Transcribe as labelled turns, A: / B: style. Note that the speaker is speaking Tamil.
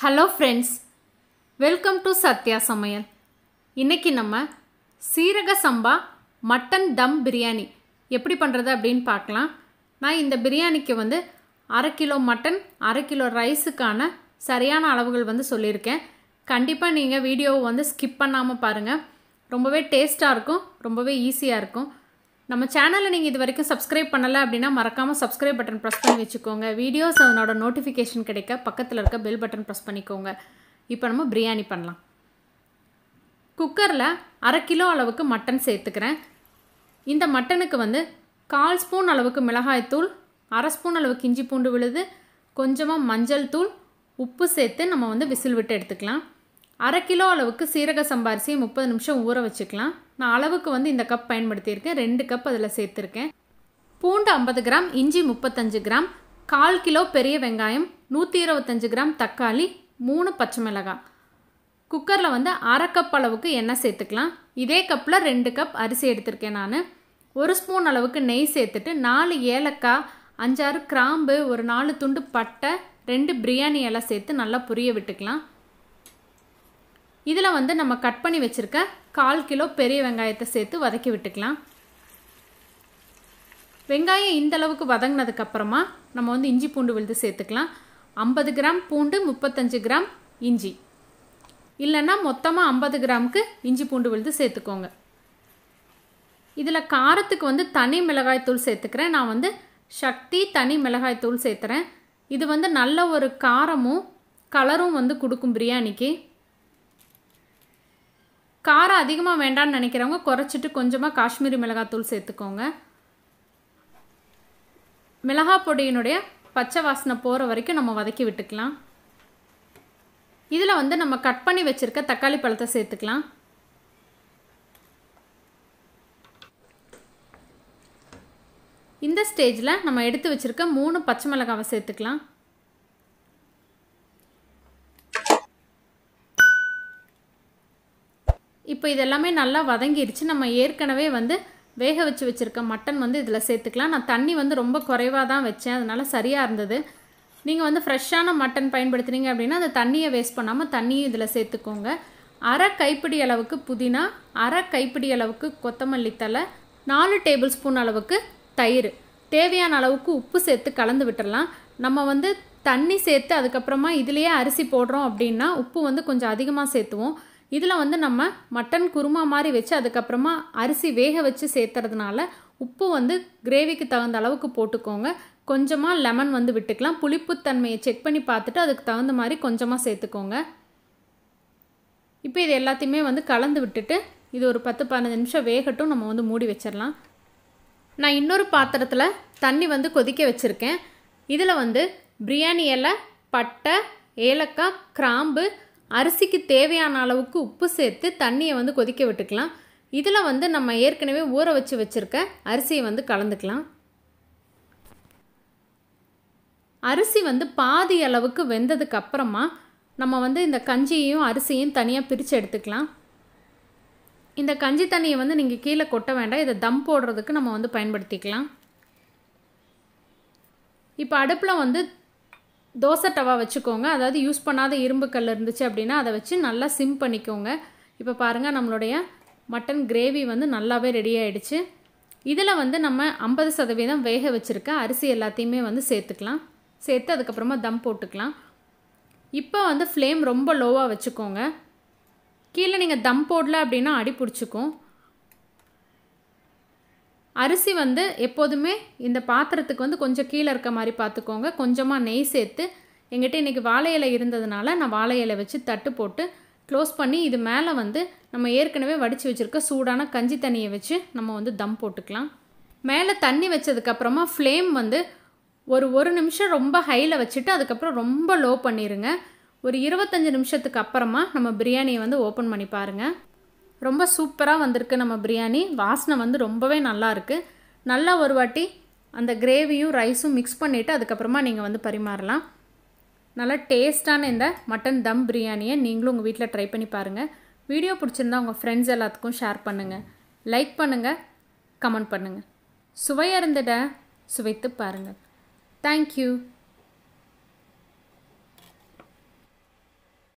A: hello friends welcome to Sathya சமையல் இன்றைக்கி நம்ம சீரக சம்பா மட்டன் தம் பிரியாணி எப்படி பண்ணுறது அப்படின்னு பார்க்கலாம் நான் இந்த பிரியாணிக்கு வந்து அரை கிலோ மட்டன் அரை கிலோ ரைஸுக்கான சரியான அளவுகள் வந்து சொல்லியிருக்கேன் கண்டிப்பாக நீங்கள் வீடியோவை வந்து ஸ்கிப் பண்ணாமல் பாருங்கள் ரொம்பவே டேஸ்ட்டாக இருக்கும் ரொம்பவே ஈஸியாக இருக்கும் நம்ம சேனலை நீங்கள் இது வரைக்கும் சப்ஸ்கிரைப் பண்ணலை அப்படின்னா மறக்காமல் சப்ஸ்கிரைப் பட்டன் ப்ரெஸ் பண்ணி வச்சுக்கோங்க வீடியோஸ் அதனோட நோட்டிஃபிகேஷன் கிடைக்க பக்கத்தில் இருக்க பெல் பட்டன் ப்ரெஸ் பண்ணிக்கோங்க இப்போ நம்ம பிரியாணி பண்ணலாம் குக்கரில் அரை கிலோ அளவுக்கு மட்டன் சேர்த்துக்கிறேன் இந்த மட்டனுக்கு வந்து கால் ஸ்பூன் அளவுக்கு மிளகாய்த்தூள் அரை ஸ்பூன் அளவுக்கு இஞ்சி பூண்டு விழுது கொஞ்சமாக மஞ்சள் தூள் உப்பு சேர்த்து நம்ம வந்து விசில் விட்டு எடுத்துக்கலாம் அரை கிலோ அளவுக்கு சீரக சம்பாரிசியை முப்பது நிமிஷம் ஊற வச்சுக்கலாம் நான் அளவுக்கு வந்து இந்த கப் பயன்படுத்தியிருக்கேன் ரெண்டு கப் அதில் சேர்த்துருக்கேன் பூண்டு ஐம்பது கிராம் இஞ்சி முப்பத்தஞ்சு கிராம் கால் கிலோ பெரிய வெங்காயம் நூற்றி இருபத்தஞ்சு கிராம் தக்காளி மூணு பச்சை மிளகாய் குக்கரில் வந்து அரை கப் அளவுக்கு எண்ணெய் சேர்த்துக்கலாம் இதே கப்பில் ரெண்டு கப் அரிசி எடுத்திருக்கேன் நான் ஒரு ஸ்பூன் அளவுக்கு நெய் சேர்த்துட்டு நாலு ஏலக்காய் அஞ்சாறு கிராம்பு ஒரு நாலு துண்டு பட்டை ரெண்டு பிரியாணி எல்லாம் சேர்த்து நல்லா புரிய விட்டுக்கலாம் இதில் வந்து நம்ம கட் பண்ணி வச்சுருக்க கால் கிலோ பெரிய வெங்காயத்தை சேர்த்து வதக்கி விட்டுக்கலாம் வெங்காயம் இந்த அளவுக்கு வதங்கினதுக்கப்புறமா நம்ம வந்து இஞ்சி பூண்டு விழுது சேர்த்துக்கலாம் ஐம்பது கிராம் பூண்டு முப்பத்தஞ்சு கிராம் இஞ்சி இல்லைன்னா மொத்தமாக ஐம்பது கிராமுக்கு இஞ்சி பூண்டு விழுது சேர்த்துக்கோங்க இதில் காரத்துக்கு வந்து தனி மிளகாய்த்தூள் சேர்த்துக்கிறேன் நான் வந்து சக்தி தனி மிளகாய்த்தூள் சேர்த்துறேன் இது வந்து நல்ல ஒரு காரமும் கலரும் வந்து கொடுக்கும் பிரியாணிக்கு காரம் அதிகமாக வேண்டாம்னு நினைக்கிறவங்க குறைச்சிட்டு கொஞ்சமாக காஷ்மீரி மிளகாத்தூள் சேர்த்துக்கோங்க மிளகா பொடியினுடைய பச்சை வாசனை போகிற வரைக்கும் நம்ம வதக்கி விட்டுக்கலாம் இதில் வந்து நம்ம கட் பண்ணி வச்சுருக்க தக்காளி பழத்தை சேர்த்துக்கலாம் இந்த ஸ்டேஜில் நம்ம எடுத்து வச்சுருக்க மூணு பச்சை மிளகாவை சேர்த்துக்கலாம் இப்போ இதெல்லாமே நல்லா வதங்கிடுச்சு நம்ம ஏற்கனவே வந்து வேக வச்சு வச்சுருக்க மட்டன் வந்து இதில் சேர்த்துக்கலாம் நான் தண்ணி வந்து ரொம்ப குறைவாக தான் வச்சேன் அதனால் சரியாக இருந்தது நீங்கள் வந்து ஃப்ரெஷ்ஷான மட்டன் பயன்படுத்துனீங்க அப்படின்னா அந்த தண்ணியை வேஸ்ட் பண்ணாமல் தண்ணியும் இதில் சேர்த்துக்கோங்க அரை கைப்பிடி அளவுக்கு புதினா அரை கைப்பிடி அளவுக்கு கொத்தமல்லி தலை நாலு டேபிள் ஸ்பூன் அளவுக்கு தயிர் தேவையான அளவுக்கு உப்பு சேர்த்து கலந்து விட்டுடலாம் நம்ம வந்து தண்ணி சேர்த்து அதுக்கப்புறமா இதுலேயே அரிசி போடுறோம் அப்படின்னா உப்பு வந்து கொஞ்சம் அதிகமாக சேர்த்துவோம் இதில் வந்து நம்ம மட்டன் குருமா மாதிரி வச்சு அதுக்கப்புறமா அரிசி வேக வச்சு சேர்த்துறதுனால உப்பு வந்து கிரேவிக்கு தகுந்த அளவுக்கு போட்டுக்கோங்க கொஞ்சமாக லெமன் வந்து விட்டுக்கலாம் புளிப்புத்தன்மையை செக் பண்ணி பார்த்துட்டு அதுக்கு தகுந்த மாதிரி கொஞ்சமாக சேர்த்துக்கோங்க இப்போ இது எல்லாத்தையுமே வந்து கலந்து விட்டுட்டு இது ஒரு பத்து பதினஞ்சு நிமிஷம் வேகட்டும் நம்ம வந்து மூடி வச்சிடலாம் நான் இன்னொரு பாத்திரத்தில் தண்ணி வந்து கொதிக்க வச்சுருக்கேன் இதில் வந்து பிரியாணி இலை பட்டை ஏலக்காய் கிராம்பு அரிசிக்கு தேவையான அளவுக்கு உப்பு சேர்த்து தண்ணியை வந்து கொதிக்க விட்டுக்கலாம் இதில் வந்து நம்ம ஏற்கனவே ஊற வச்சு வச்சுருக்க அரிசியை வந்து கலந்துக்கலாம் அரிசி வந்து பாதி அளவுக்கு வெந்ததுக்கு அப்புறமா நம்ம வந்து இந்த கஞ்சியையும் அரிசியும் தனியாக பிரித்து எடுத்துக்கலாம் இந்த கஞ்சி தண்ணியை வந்து நீங்கள் கீழே கொட்ட வேண்டாம் இதை தம் போடுறதுக்கு நம்ம வந்து பயன்படுத்திக்கலாம் இப்போ அடுப்பில் வந்து தோசை டவா வச்சுக்கோங்க அதாவது யூஸ் பண்ணாத இரும்பு கல் இருந்துச்சு அப்படின்னா அதை வச்சு நல்லா சிம் பண்ணிக்கோங்க இப்போ பாருங்கள் நம்மளுடைய மட்டன் கிரேவி வந்து நல்லாவே ரெடி ஆகிடுச்சு இதில் வந்து நம்ம ஐம்பது சதவீதம் வேக வச்சுருக்க அரிசி எல்லாத்தையுமே வந்து சேர்த்துக்கலாம் சேர்த்து அதுக்கப்புறமா தம் போட்டுக்கலாம் இப்போ வந்து ஃப்ளேம் ரொம்ப லோவாக வச்சுக்கோங்க கீழே நீங்கள் தம் போடல அப்படின்னா அடி பிடிச்சிக்கும் அரிசி வந்து எப்போதுமே இந்த பாத்திரத்துக்கு வந்து கொஞ்சம் கீழே இருக்க மாதிரி பார்த்துக்கோங்க கொஞ்சமாக நெய் சேர்த்து எங்கிட்ட இன்றைக்கி வாழை இலை இருந்ததுனால நான் வாழை இலை வச்சு தட்டு போட்டு க்ளோஸ் பண்ணி இது மேலே வந்து நம்ம ஏற்கனவே வடித்து வச்சுருக்க சூடான கஞ்சி தண்ணியை வச்சு நம்ம வந்து தம் போட்டுக்கலாம் மேலே தண்ணி வச்சதுக்கப்புறமா ஃப்ளேம் வந்து ஒரு ஒரு நிமிஷம் ரொம்ப ஹையில் வச்சுட்டு அதுக்கப்புறம் ரொம்ப லோ பண்ணிடுங்க ஒரு இருபத்தஞ்சி நிமிஷத்துக்கு அப்புறமா நம்ம பிரியாணியை வந்து ஓப்பன் பண்ணி பாருங்கள் ரொம்ப சூப்பராக வந்திருக்கு நம்ம பிரியாணி வாசனை வந்து ரொம்பவே நல்லா இருக்குது நல்லா ஒரு வாட்டி அந்த கிரேவியும் ரைஸும் மிக்ஸ் பண்ணிவிட்டு அதுக்கப்புறமா நீங்கள் வந்து பரிமாறலாம் நல்லா டேஸ்ட்டான இந்த மட்டன் தம் பிரியாணியை நீங்களும் உங்கள் வீட்டில் ட்ரை பண்ணி பாருங்கள் வீடியோ பிடிச்சிருந்தா உங்கள் ஃப்ரெண்ட்ஸ் எல்லாத்துக்கும் ஷேர் பண்ணுங்கள் லைக் பண்ணுங்கள் கமெண்ட் பண்ணுங்கள் சுவையாக இருந்துட்ட சுவைத்து பாருங்கள் தேங்க்யூ